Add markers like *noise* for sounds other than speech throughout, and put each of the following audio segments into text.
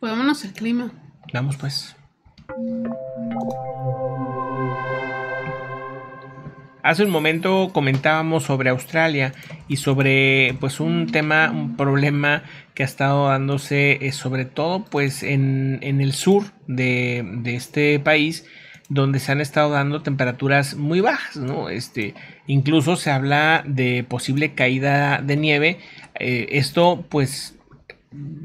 Pues vámonos al clima. Vamos pues. Hace un momento comentábamos sobre Australia y sobre pues un tema, un problema que ha estado dándose eh, sobre todo pues en, el sur de, este país donde se han estado dando temperaturas muy bajas, ¿no? Este, incluso se habla de posible caída de nieve. Eh, esto pues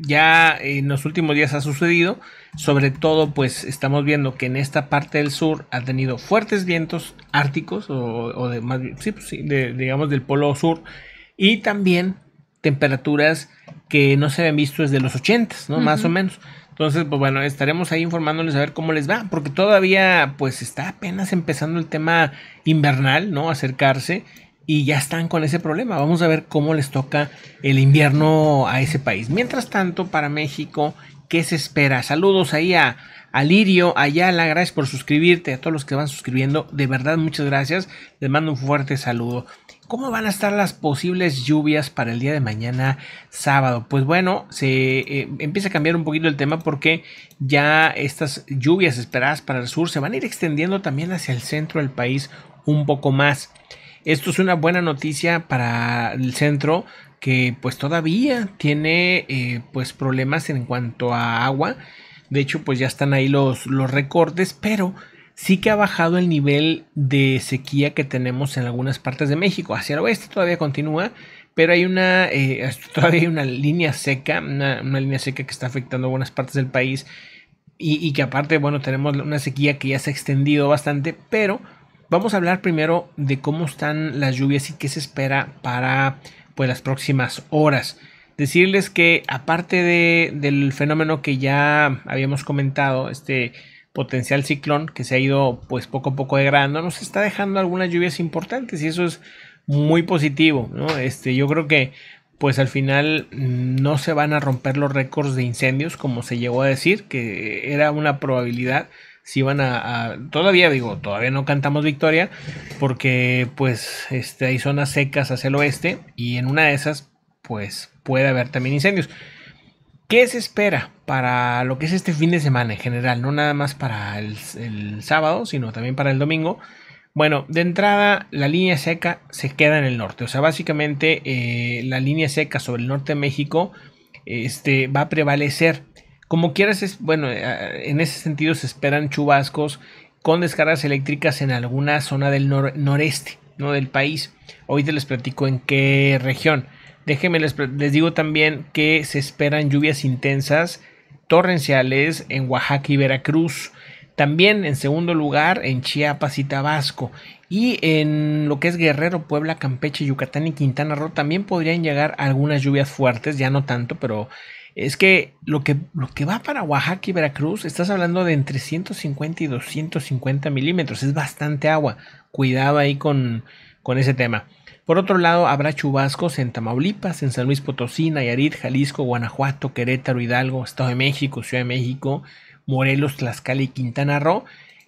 ya en los últimos días ha sucedido. Sobre todo, pues estamos viendo que en esta parte del sur ha tenido fuertes vientos árticos, o, de más sí, pues digamos del polo sur, y también temperaturas que no se han visto desde los 80, ¿no? Más o menos. Entonces, pues bueno, estaremos ahí informándoles a ver cómo les va, porque todavía pues está apenas empezando el tema invernal, ¿no? Acercarse y ya están con ese problema. Vamos a ver cómo les toca el invierno a ese país. Mientras tanto, para México, ¿qué se espera? Saludos ahí a, a Yala gracias por suscribirte, a todos los que van suscribiendo, de verdad muchas gracias, les mando un fuerte saludo. ¿Cómo van a estar las posibles lluvias para el día de mañana sábado? Pues bueno, se eh, empieza a cambiar un poquito el tema porque ya estas lluvias esperadas para el sur se van a ir extendiendo también hacia el centro del país un poco más. Esto es una buena noticia para el centro que pues todavía tiene eh, pues problemas en cuanto a agua. De hecho pues ya están ahí los, los recortes, pero sí que ha bajado el nivel de sequía que tenemos en algunas partes de México. Hacia el oeste todavía continúa, pero hay una, eh, *laughs* todavía hay una línea seca, una, línea seca que está afectando buenas partes del país y, y que aparte, bueno, tenemos una sequía que ya se ha extendido bastante, pero Vamos a hablar primero de cómo están las lluvias y qué se espera para pues, las próximas horas. Decirles que aparte del fenómeno que ya habíamos comentado, este potencial ciclón que se ha ido pues poco a poco degradando, nos está dejando algunas lluvias importantes y eso es muy positivo, Este, yo creo que pues al final no se van a romper los récords de incendios como se llegó a decir, que era una probabilidad, si van a, todavía digo, todavía no cantamos victoria porque pues este, hay zonas secas hacia el oeste y en una de esas pues puede haber también incendios. ¿Qué se espera para lo que es este fin de semana en general? No nada más para el, sábado, sino también para el domingo. Bueno, de entrada la línea seca se queda en el norte, o sea, básicamente eh, la línea seca sobre el norte de México este, va a prevalecer como quieras, bueno, eh, en ese sentido se esperan chubascos con descargas eléctricas en alguna zona del noreste ¿no? del país. te les platico en qué región. Déjenme les digo también que se esperan lluvias intensas, torrenciales en Oaxaca y Veracruz. También en segundo lugar en Chiapas y Tabasco. Y en lo que es Guerrero, Puebla, Campeche, Yucatán y Quintana Roo también podrían llegar algunas lluvias fuertes, ya no tanto, pero es que lo que, va para Oaxaca y Veracruz, estás hablando de entre 150 y 250 milímetros, es bastante agua. Cuidado ahí con, con ese tema. Por otro lado, habrá chubascos en Tamaulipas, en San Luis Potosí, Nayarit, Jalisco, Guanajuato, Querétaro, Hidalgo, Estado de México, Ciudad de México, Morelos, Tlaxcala y Quintana Roo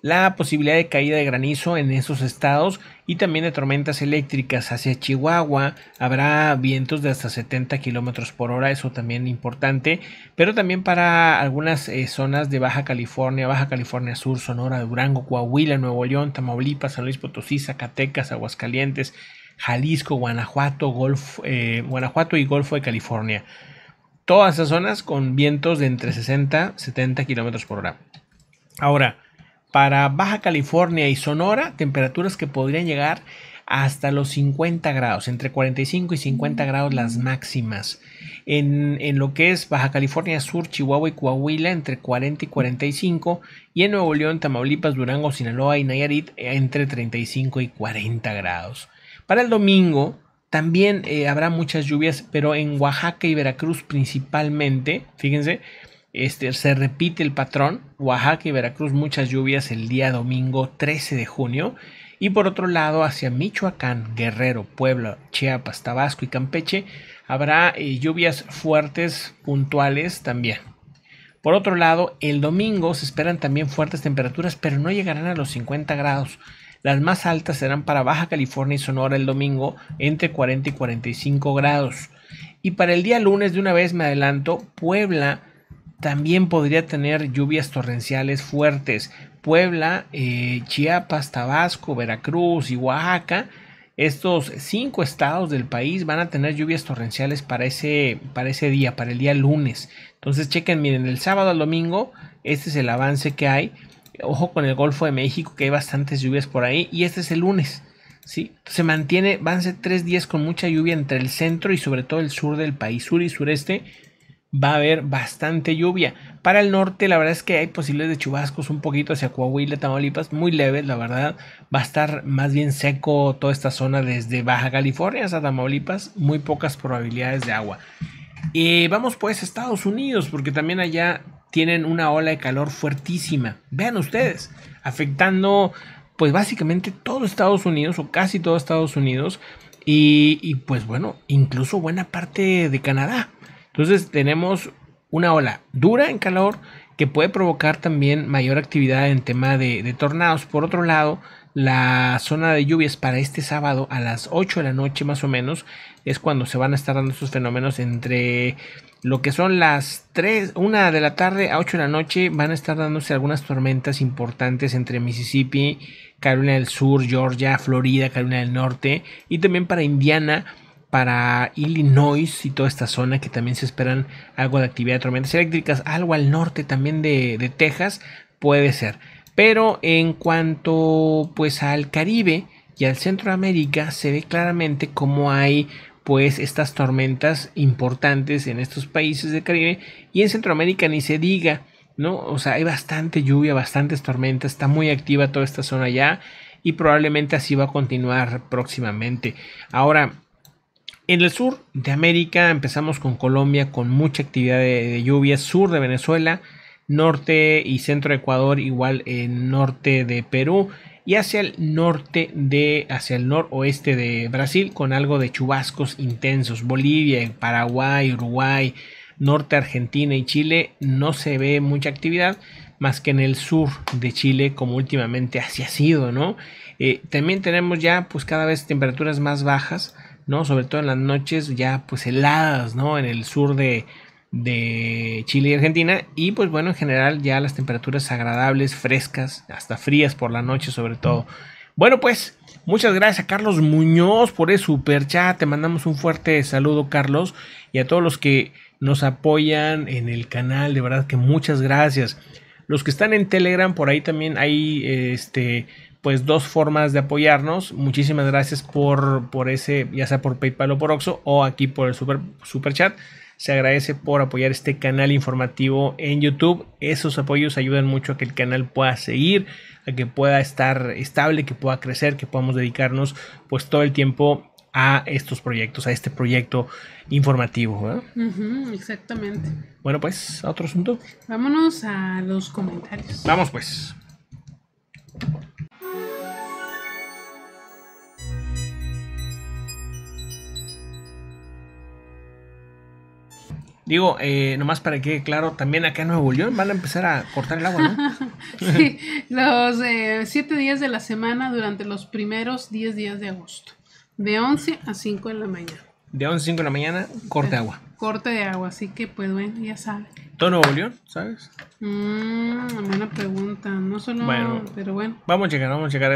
la posibilidad de caída de granizo en esos estados y también de tormentas eléctricas hacia Chihuahua. Habrá vientos de hasta 70 kilómetros por hora, eso también importante, pero también para algunas eh, zonas de Baja California, Baja California Sur, Sonora, Durango, Coahuila, Nuevo León, Tamaulipas, San Luis Potosí, Zacatecas, Aguascalientes, Jalisco, Guanajuato, Golfo, eh, Guanajuato y Golfo de California. Todas esas zonas con vientos de entre 60 y 70 kilómetros por hora. Ahora, para Baja California y Sonora, temperaturas que podrían llegar hasta los 50 grados, entre 45 y 50 mm. grados las máximas. En, lo que es Baja California Sur, Chihuahua y Coahuila, entre 40 y 45. Y en Nuevo León, Tamaulipas, Durango, Sinaloa y Nayarit, eh, entre 35 y 40 grados. Para el domingo, también eh, habrá muchas lluvias, pero en Oaxaca y Veracruz principalmente, fíjense, este, se repite el patrón, Oaxaca y Veracruz muchas lluvias el día domingo 13 de junio y por otro lado hacia Michoacán, Guerrero, Puebla, Chiapas, Tabasco y Campeche habrá eh, lluvias fuertes puntuales también. Por otro lado, el domingo se esperan también fuertes temperaturas, pero no llegarán a los 50 grados. Las más altas serán para Baja California y Sonora el domingo entre 40 y 45 grados. Y para el día lunes, de una vez me adelanto, Puebla también podría tener lluvias torrenciales fuertes. Puebla, eh, Chiapas, Tabasco, Veracruz y Oaxaca. Estos cinco estados del país van a tener lluvias torrenciales para ese, para ese día, para el día lunes. Entonces chequen, miren, del sábado al domingo, este es el avance que hay. Ojo con el Golfo de México, que hay bastantes lluvias por ahí. Y este es el lunes. ¿sí? Se mantiene, van a ser tres días con mucha lluvia entre el centro y sobre todo el sur del país, sur y sureste, va a haber bastante lluvia. Para el norte, la verdad es que hay posibles de chubascos un poquito hacia Coahuila, Tamaulipas, muy leves, la verdad. Va a estar más bien seco toda esta zona desde Baja California hasta Tamaulipas, muy pocas probabilidades de agua. Y vamos pues a Estados Unidos, porque también allá tienen una ola de calor fuertísima. Vean ustedes, afectando pues básicamente todo Estados Unidos o casi todo Estados Unidos y pues bueno, incluso buena parte de Canadá. Entonces tenemos una ola dura en calor que puede provocar también mayor actividad en tema de, tornados. Por otro lado, la zona de lluvias para este sábado a las 8 de la noche más o menos es cuando se van a estar dando estos fenómenos entre lo que son las 3, 1 de la tarde a 8 de la noche van a estar dándose algunas tormentas importantes entre Mississippi, Carolina del Sur, Georgia, Florida, Carolina del Norte y también para Indiana para Illinois y toda esta zona que también se esperan algo de actividad de tormentas eléctricas, algo al norte también de, Texas, puede ser. Pero en cuanto pues al Caribe y al Centroamérica se ve claramente cómo hay pues estas tormentas importantes en estos países del Caribe y en Centroamérica ni se diga, ¿no? O sea, hay bastante lluvia, bastantes tormentas, está muy activa toda esta zona ya y probablemente así va a continuar próximamente. Ahora, en el sur de América empezamos con Colombia con mucha actividad de, lluvia lluvias, sur de Venezuela, norte y centro de Ecuador, igual en norte de Perú y hacia el norte de, hacia el noroeste de Brasil con algo de chubascos intensos. Bolivia, Paraguay, Uruguay, norte Argentina y Chile no se ve mucha actividad más que en el sur de Chile como últimamente así ha sido, ¿no? Eh, también tenemos ya pues cada vez temperaturas más bajas sobre todo en las noches ya pues heladas, ¿no? En el sur de, de Chile y Argentina. Y pues bueno, en general ya las temperaturas agradables, frescas, hasta frías por la noche sobre todo. Bueno, pues muchas gracias a Carlos Muñoz por el super chat. Te mandamos un fuerte saludo, Carlos, y a todos los que nos apoyan en el canal. De verdad que muchas gracias. Los que están en Telegram, por ahí también hay este, pues dos formas de apoyarnos. Muchísimas gracias por, por ese, ya sea por PayPal o por Oxo o aquí por el super, super chat. Se agradece por apoyar este canal informativo en YouTube. Esos apoyos ayudan mucho a que el canal pueda seguir, a que pueda estar estable, que pueda crecer, que podamos dedicarnos pues todo el tiempo a estos proyectos, a este proyecto informativo. exactamente. Bueno, pues, a otro asunto. Vámonos a los comentarios. Vamos, pues. Digo, eh, nomás para que claro, también acá en Nuevo León van a empezar a cortar el agua, ¿no? *laughs* sí, los eh, siete días de la semana durante los primeros 10 días de agosto, de 11 a 5 de la mañana. De 11 a 5 de la mañana, corte de eh, agua. Corte de agua, así que pues bueno, ya sabes. ¿Todo Nuevo León, sabes? Mmm, buena pregunta, no solo, pero bueno. Vamos a llegar, vamos a llegar a eso.